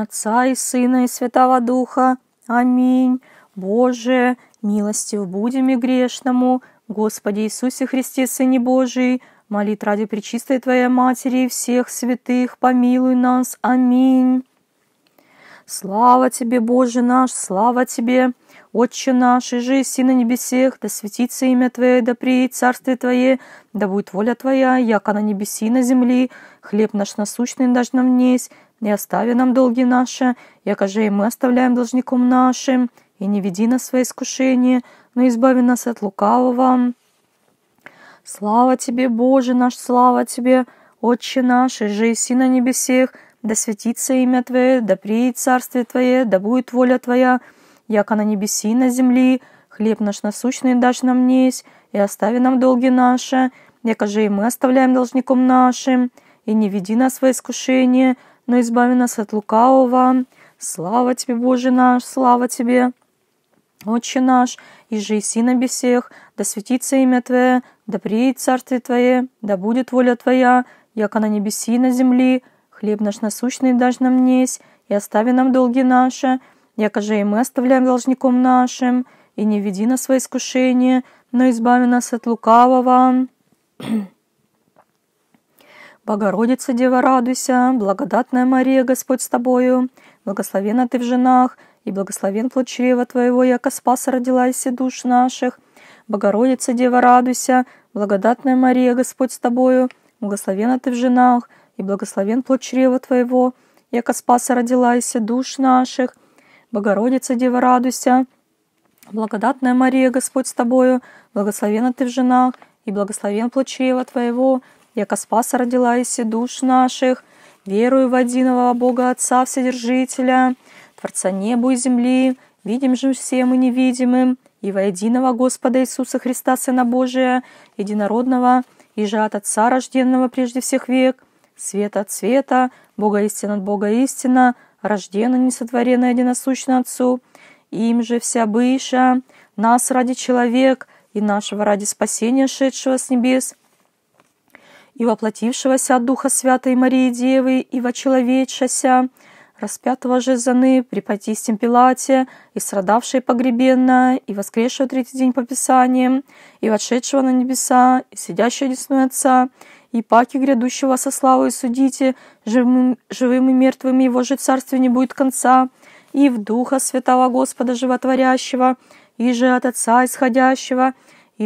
Отца и Сына и Святого Духа. Аминь. Боже, милостив будем и грешному, Господи Иисусе Христе, Сыне Божий, молит ради Пречистой Твоей Матери и всех святых, помилуй нас. Аминь. Слава Тебе, Боже наш, слава Тебе, Отче наш, и же и на небесех, да светится имя Твое, да приедет царствие Твое, да будет воля Твоя, яко на небеси на земли, хлеб наш насущный дашь нам несть, не остави нам долги наши, якоже и мы оставляем должником нашим, и не веди нас в свои искушения, но избави нас от лукавого. Слава Тебе, Боже наш, слава Тебе, Отче наш, и же и Сина небесех, да светится имя Твое, да приедет царствие Твое, да будет воля Твоя, яко на небеси на земли, хлеб наш насущный дашь нам несть, и остави нам долги наши, якоже и мы оставляем должником нашим, и не веди нас во искушение, но избави нас от лукавого. Слава тебе, Боже наш, слава тебе, Отче наш, и же и сина на бесех, да светится имя Твое, да приедет царствие Твое, да будет воля Твоя, яко на небеси и на земли, хлеб наш насущный дашь нам несть, и остави нам долги наши, же и мы оставляем должником нашим, и не веди нас во искушение, но избави нас от лукавого. Богородица, Дева, радуйся, благодатная Мария, Господь с тобою, благословена ты в женах, и благословен плод чрева твоего, яко спаса родила душ наших. Богородица, Дева, радуйся, благодатная Мария, Господь с тобою, благословена ты в женах, и благословен плод чрева твоего, яко спаса родила душ наших. Богородица, Дева, радуйся, благодатная Мария, Господь с тобою, благословена ты в женах, и благословен плод чрева твоего, яко спаса родила и душ наших, верую в одиного Бога Отца Вседержителя, Творца небу и земли, видим же всем и невидимым, и во единого Господа Иисуса Христа, Сына Божия, единородного, и же от Отца рожденного прежде всех век, света от света, Бога истина от Бога истина, рождена несотворена единосущно Отцу, им же вся быша, нас ради человек и нашего ради спасения, шедшего с небес, и воплотившегося от Духа Святой Марии Девы и вочеловечася, распятого же заны при Патистем Пилате, и страдавшей погребенно, и воскресшего третий день по Писаниям, и вошедшего на небеса, и сидящего десной Отца, и паки грядущего со славой судите, живым, живым и мертвым его же царстве не будет конца, и в Духа Святого Господа Животворящего, и же от Отца Исходящего,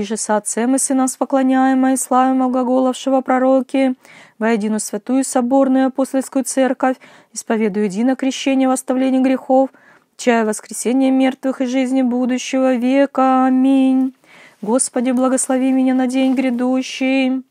иже со Отцем и Сынас поклоняемо и славимо глаголовшего пророки, воедину святую соборную апостольскую церковь, исповедую едино крещение в оставлении грехов, чая воскресения мертвых и жизни будущего века. Аминь. Господи, благослови меня на день грядущий.